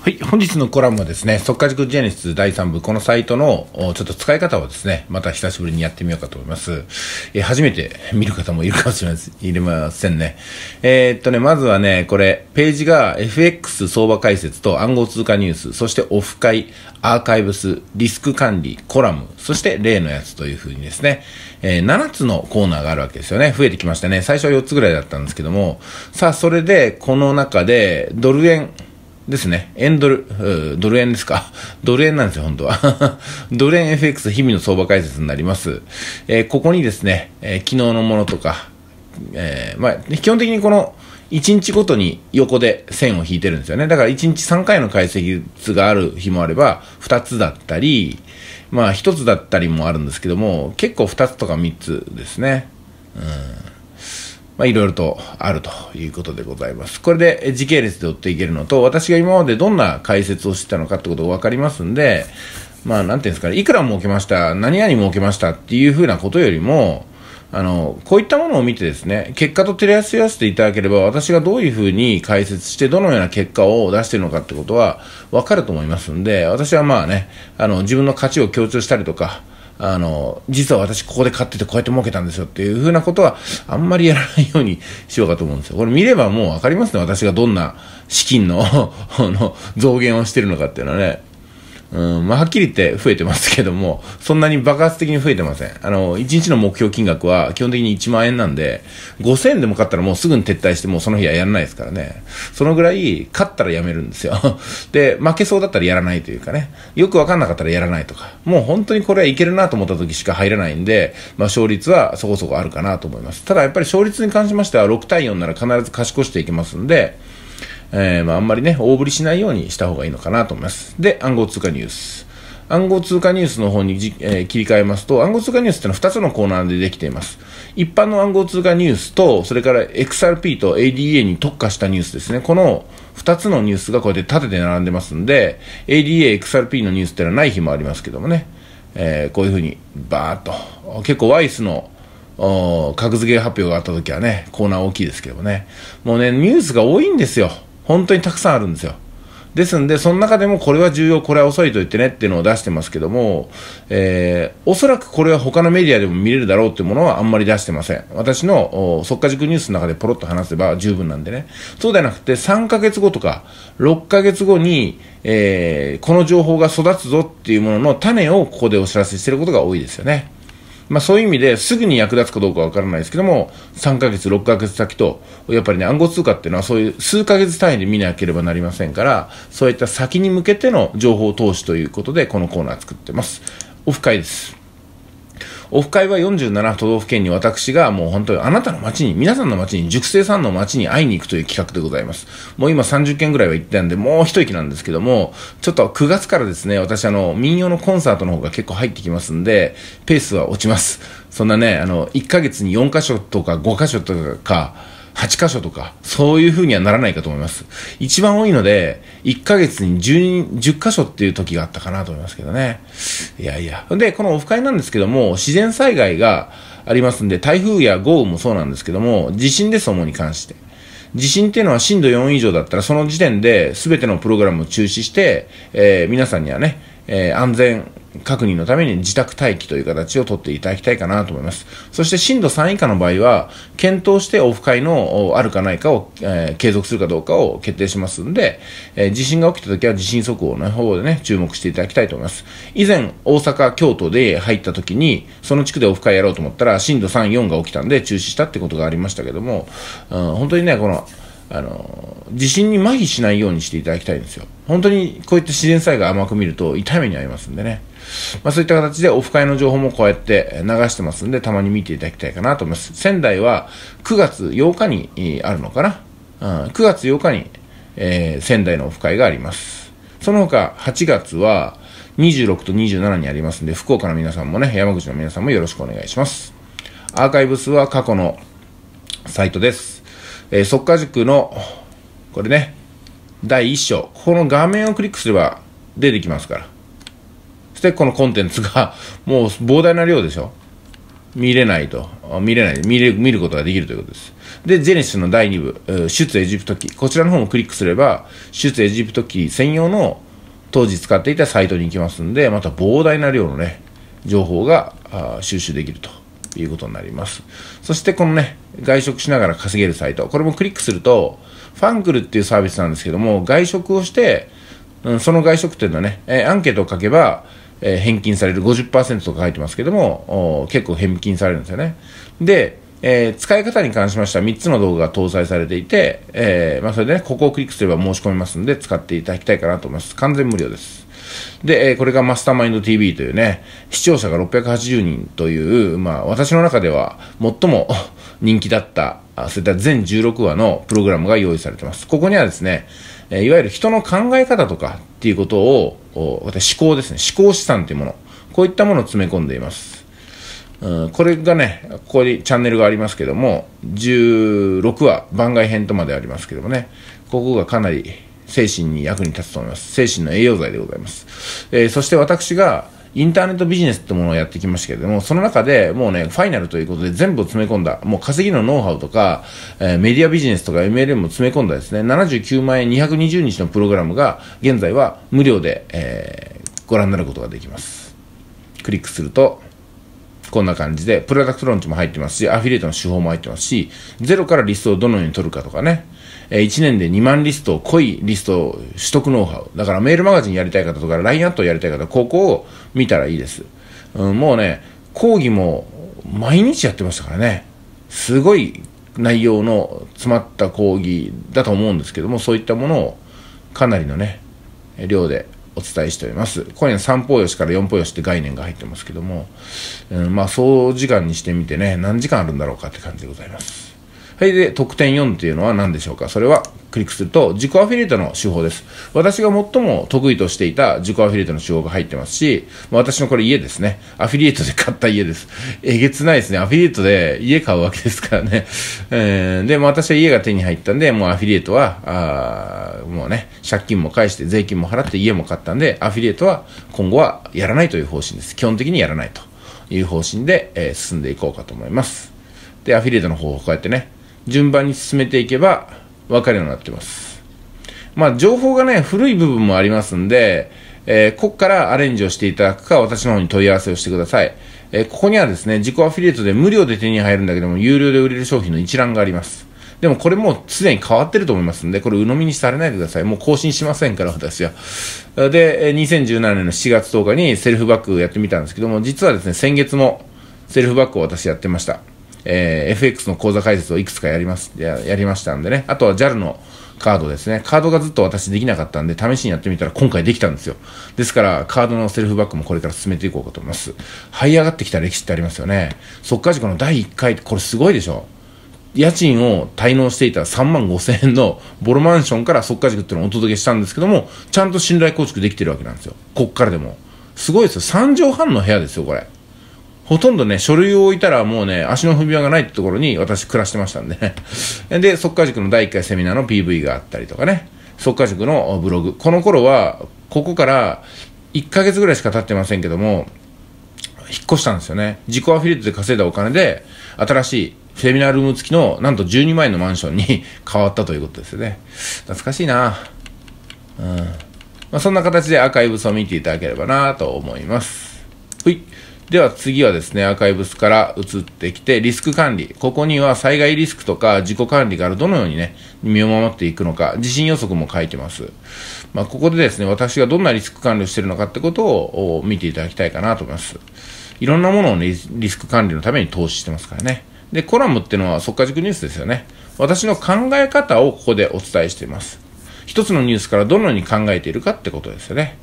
はい、本日のコラムはですね、即可塾ジェネシス第3部、このサイトのちょっと使い方をですね、また久しぶりにやってみようかと思います。えー、初めて見る方もいるかもしれませんね。えー、っとね、まずはね、これ、ページが FX 相場解説と暗号通貨ニュース、そしてオフ会、アーカイブス、リスク管理、コラム、そして例のやつというふうにですね、えー、7つのコーナーがあるわけですよね。増えてきましたね。最初は4つぐらいだったんですけども、さあ、それで、この中で、ドル円、ですね。円ドル、ドル円ですか。ドル円なんですよ、本当は。ドル円 FX 日々の相場解説になります。えー、ここにですね、えー、昨日のものとか、えー、まあ、基本的にこの、1日ごとに横で線を引いてるんですよね。だから1日3回の解析がある日もあれば、2つだったり、まあ1つだったりもあるんですけども、結構2つとか3つですね。うんまあ、いろいろとあるということでございます。これで時系列で追っていけるのと、私が今までどんな解説をしてたのかってことが分かりますんで、まあ、なんていうんですかね、いくら儲けました、何々儲けましたっていうふうなことよりも、あの、こういったものを見てですね、結果と照らし合わせていただければ、私がどういうふうに解説して、どのような結果を出してるのかってことは、わかると思いますんで、私はまあね、あの、自分の価値を強調したりとか、あの、実は私ここで買っててこうやって儲けたんですよっていうふうなことは、あんまりやらないようにしようかと思うんですよ。これ見ればもうわかりますね。私がどんな資金の の、増減をしてるのかっていうのはね。うんまあ、はっきり言って増えてますけども、そんなに爆発的に増えてません。あの、1日の目標金額は基本的に1万円なんで、5000円でも勝ったらもうすぐに撤退して、もうその日はやらないですからね。そのぐらい、勝ったらやめるんですよ。で、負けそうだったらやらないというかね、よくわかんなかったらやらないとか、もう本当にこれはいけるなと思った時しか入らないんで、まあ、勝率はそこそこあるかなと思います。ただやっぱり勝率に関しましては、6対4なら必ず勝ち越していきますんで、えー、まあ、あんまりね、大振りしないようにした方がいいのかなと思います。で、暗号通貨ニュース。暗号通貨ニュースの方にじ、えー、切り替えますと、暗号通貨ニュースってのは2つのコーナーでできています。一般の暗号通貨ニュースと、それから XRP と ADA に特化したニュースですね。この2つのニュースがこうやって縦で並んでますんで、ADA、XRP のニュースってのはない日もありますけどもね、えー、こういうふうにバーっと、結構ワイスの格付け発表があった時はね、コーナー大きいですけどもね、もうね、ニュースが多いんですよ。本当にたくさんあるんですよ。ですんで、その中でもこれは重要、これは遅いと言ってねっていうのを出してますけども、えー、おそらくこれは他のメディアでも見れるだろうっていうものはあんまり出してません。私の即価軸ニュースの中でポロッと話せば十分なんでね。そうではなくて、3ヶ月後とか、6ヶ月後に、えー、この情報が育つぞっていうものの種をここでお知らせしてることが多いですよね。まあ、そういう意味ですぐに役立つかどうかわからないですけども、3ヶ月、6ヶ月先と、やっぱりね、暗号通貨っていうのはそういう数ヶ月単位で見なければなりませんから、そういった先に向けての情報投資ということで、このコーナー作ってます。オフ会です。オフ会は47都道府県に私がもう本当にあなたの街に、皆さんの街に、熟成さんの街に会いに行くという企画でございます。もう今30件ぐらいは行ったんで、もう一息なんですけども、ちょっと9月からですね、私あの、民謡のコンサートの方が結構入ってきますんで、ペースは落ちます。そんなね、あの、1ヶ月に4ヶ所とか5ヶ所とか、8箇所とか、そういう風にはならないかと思います。一番多いので、1ヶ月に 10, 10箇所っていう時があったかなと思いますけどね。いやいや。で、このオフ会なんですけども、自然災害がありますんで、台風や豪雨もそうなんですけども、地震です、主に関して。地震っていうのは震度4以上だったら、その時点で全てのプログラムを中止して、えー、皆さんにはね、えー、安全確認のために自宅待機という形をとっていただきたいかなと思います。そして震度3以下の場合は、検討してオフ会のあるかないかを、えー、継続するかどうかを決定しますので、えー、地震が起きた時は地震速報の方でね、注目していただきたいと思います。以前、大阪、京都で入った時に、その地区でオフ会やろうと思ったら、震度3、4が起きたんで中止したってことがありましたけども、うん、本当にね、この、あの地震に麻痺しないようにしていただきたいんですよ。本当にこういった自然災害甘く見ると痛い目に遭いますんでね。まあ、そういった形でオフ会の情報もこうやって流してますんで、たまに見ていただきたいかなと思います。仙台は9月8日にあるのかな。うん、9月8日に、えー、仙台のオフ会があります。その他8月は26と27にありますんで、福岡の皆さんもね、山口の皆さんもよろしくお願いします。アーカイブスは過去のサイトです。えー、速稼塾の、これね、第1章。ここの画面をクリックすれば出てきますから。そしてこのコンテンツが、もう膨大な量でしょ見れないと。見れない。見れ、見ることができるということです。で、ジェネシスの第2部、出エジプト記。こちらの方もクリックすれば、出エジプト記専用の当時使っていたサイトに行きますんで、また膨大な量のね、情報が収集できるということになります。そしてこのね、外食しながら稼げるサイト。これもクリックすると、ファンクルっていうサービスなんですけども、外食をして、うん、その外食っていうのはね、えー、アンケートを書けば、えー、返金される50%とか書いてますけども、結構返金されるんですよね。で、えー、使い方に関しましては3つの動画が搭載されていて、えー、まあ、それでね、ここをクリックすれば申し込みますんで、使っていただきたいかなと思います。完全無料です。で、えー、これがマスターマインド TV というね、視聴者が680人という、まあ、私の中では最も人気だった、そういった全16話のプログラムが用意されてます。ここにはですね、いわゆる人の考え方とかっていうことを、思考ですね、思考資産というもの、こういったものを詰め込んでいます。うん、これがね、ここにチャンネルがありますけども、16話番外編とまでありますけどもね、ここがかなり精神に役に立つと思います。精神の栄養剤でございます。えー、そして私が、インターネットビジネスってものをやってきましたけれども、その中でもうね、ファイナルということで全部詰め込んだ、もう稼ぎのノウハウとか、えー、メディアビジネスとか MLM も詰め込んだですね、79万円220日のプログラムが、現在は無料で、えー、ご覧になることができます。クリックすると、こんな感じで、プロダクトローンチも入ってますし、アフィリエイトの手法も入ってますし、ゼロからリストをどのように取るかとかね、え1年で2万リスト、濃いリスト取得ノウハウ。だからメールマガジンやりたい方とか、LINE アットやりたい方、ここを見たらいいです。うん、もうね、講義も毎日やってましたからね。すごい内容の詰まった講義だと思うんですけども、そういったものをかなりのね、量でお伝えしております。今夜3歩よしから4歩よしって概念が入ってますけども、うん、まあ、総時間にしてみてね、何時間あるんだろうかって感じでございます。はい、で、特典4っていうのは何でしょうかそれは、クリックすると、自己アフィリエイトの手法です。私が最も得意としていた自己アフィリエイトの手法が入ってますし、ま私のこれ家ですね。アフィリエイトで買った家です。えげつないですね。アフィリエイトで家買うわけですからね。えー、で、も私は家が手に入ったんで、もうアフィリエイトは、あもうね、借金も返して、税金も払って家も買ったんで、アフィリエイトは今後はやらないという方針です。基本的にやらないという方針で、えー、進んでいこうかと思います。で、アフィリエイトの方法こうやってね、順番に進めていけば分かるようになってます。まあ、情報がね、古い部分もありますんで、えー、ここからアレンジをしていただくか、私の方に問い合わせをしてください。えー、ここにはですね、自己アフィリエイトで無料で手に入るんだけども、有料で売れる商品の一覧があります。でもこれもうすでに変わってると思いますんで、これ鵜呑みにされないでください。もう更新しませんから、私は。で、2017年の7月10日にセルフバックやってみたんですけども、実はですね、先月もセルフバックを私やってました。えー、FX の口座開設をいくつかやりますや、やりましたんでね。あとは JAL のカードですね。カードがずっと私できなかったんで、試しにやってみたら今回できたんですよ。ですから、カードのセルフバックもこれから進めていこうかと思います。這い上がってきた歴史ってありますよね。速稼塾の第1回、って、これすごいでしょ。家賃を滞納していた3万5千円のボロマンションから速稼塾っていうのをお届けしたんですけども、ちゃんと信頼構築できてるわけなんですよ。こっからでも。すごいですよ。3畳半の部屋ですよ、これ。ほとんどね、書類を置いたらもうね、足の踏み場がないってところに 私暮らしてましたんで、ね。で、即家塾の第1回セミナーの PV があったりとかね、即家塾のブログ。この頃は、ここから1ヶ月ぐらいしか経ってませんけども、引っ越したんですよね。自己アフィリエイトで稼いだお金で、新しいセミナールーム付きの、なんと12万円のマンションに 変わったということですよね。懐かしいなうん。まあ、そんな形でアーカイブスを見ていただければなと思います。はい。では次はですね、アーカイブスから移ってきて、リスク管理。ここには災害リスクとか自己管理からどのようにね、身を守っていくのか、地震予測も書いてます。まあ、ここでですね、私がどんなリスク管理をしているのかってことを見ていただきたいかなと思います。いろんなものを、ね、リスク管理のために投資してますからね。で、コラムっていうのは即価軸ニュースですよね。私の考え方をここでお伝えしています。一つのニュースからどのように考えているかってことですよね。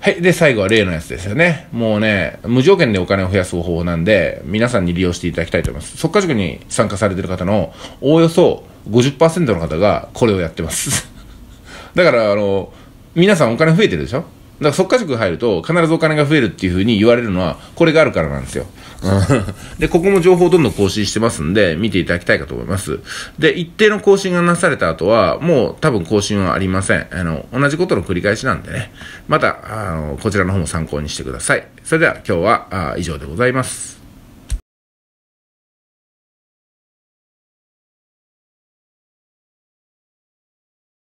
はい。で、最後は例のやつですよね。もうね、無条件でお金を増やす方法なんで、皆さんに利用していただきたいと思います。即可塾に参加されてる方の、おおよそ50%の方がこれをやってます。だから、あの、皆さんお金増えてるでしょだから即価塾入ると必ずお金が増えるっていうふうに言われるのはこれがあるからなんですよ。で、ここも情報どんどん更新してますんで見ていただきたいかと思います。で、一定の更新がなされた後はもう多分更新はありません。あの、同じことの繰り返しなんでね。また、あの、こちらの方も参考にしてください。それでは今日は以上でございます。